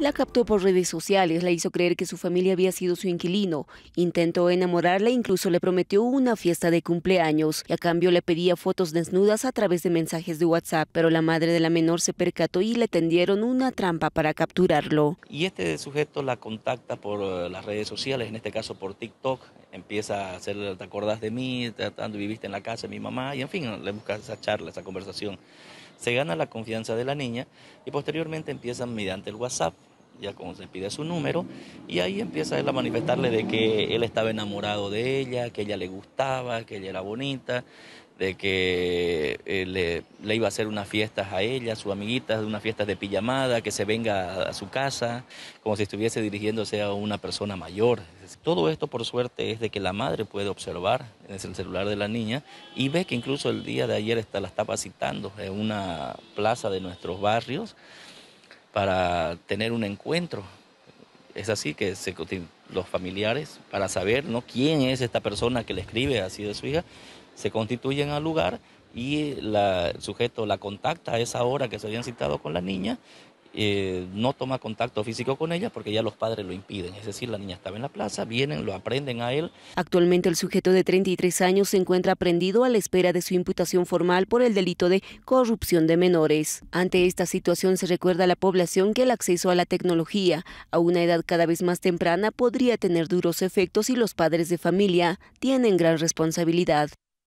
La captó por redes sociales, la hizo creer que su familia había sido su inquilino, intentó enamorarla e incluso le prometió una fiesta de cumpleaños y a cambio le pedía fotos desnudas a través de mensajes de WhatsApp, pero la madre de la menor se percató y le tendieron una trampa para capturarlo. Y este sujeto la contacta por eh, las redes sociales, en este caso por TikTok, empieza a hacer, te acordás de mí, tratando, viviste en la casa de mi mamá y en fin, le busca esa charla, esa conversación. Se gana la confianza de la niña y posteriormente empiezan mediante el WhatsApp ya como se pide su número, y ahí empieza él a manifestarle de que él estaba enamorado de ella, que ella le gustaba, que ella era bonita, de que eh, le, iba a hacer unas fiestas a ella, a su amiguita, unas fiestas de pijamada, que se venga a, su casa, como si estuviese dirigiéndose a una persona mayor. Todo esto, por suerte, es de que la madre puede observar en el celular de la niña y ve que incluso el día de ayer está, la está visitando en una plaza de nuestros barrios para tener un encuentro. Es así que se, los familiares, para saber ¿no? quién es esta persona que le escribe así de su hija, se constituyen al lugar y el sujeto la contacta a esa hora que se habían citado con la niña eh, no toma contacto físico con ella porque ya los padres lo impiden. Es decir, la niña estaba en la plaza, vienen, lo aprenden a él. Actualmente el sujeto de 33 años se encuentra prendido a la espera de su imputación formal por el delito de corrupción de menores. Ante esta situación se recuerda a la población que el acceso a la tecnología a una edad cada vez más temprana podría tener duros efectos y los padres de familia tienen gran responsabilidad.